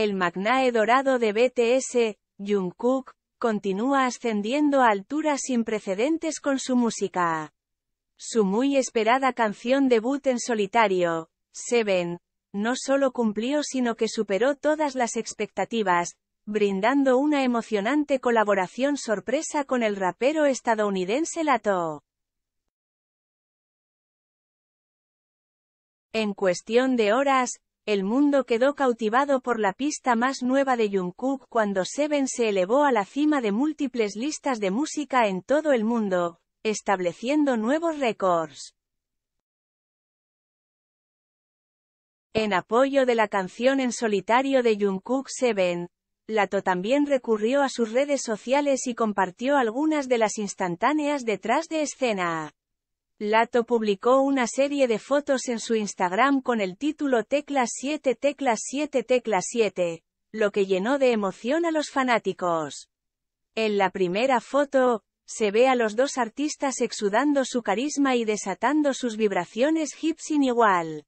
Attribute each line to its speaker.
Speaker 1: El magnae dorado de BTS, Jungkook, continúa ascendiendo a alturas sin precedentes con su música. Su muy esperada canción debut en solitario, Seven, no solo cumplió sino que superó todas las expectativas, brindando una emocionante colaboración sorpresa con el rapero estadounidense Lato. En cuestión de horas, el mundo quedó cautivado por la pista más nueva de Jungkook cuando Seven se elevó a la cima de múltiples listas de música en todo el mundo, estableciendo nuevos récords. En apoyo de la canción en solitario de Jungkook Seven, Lato también recurrió a sus redes sociales y compartió algunas de las instantáneas detrás de escena. Lato publicó una serie de fotos en su Instagram con el título Tecla 7 Tecla 7 Tecla 7, lo que llenó de emoción a los fanáticos. En la primera foto, se ve a los dos artistas exudando su carisma y desatando sus vibraciones hip sin igual.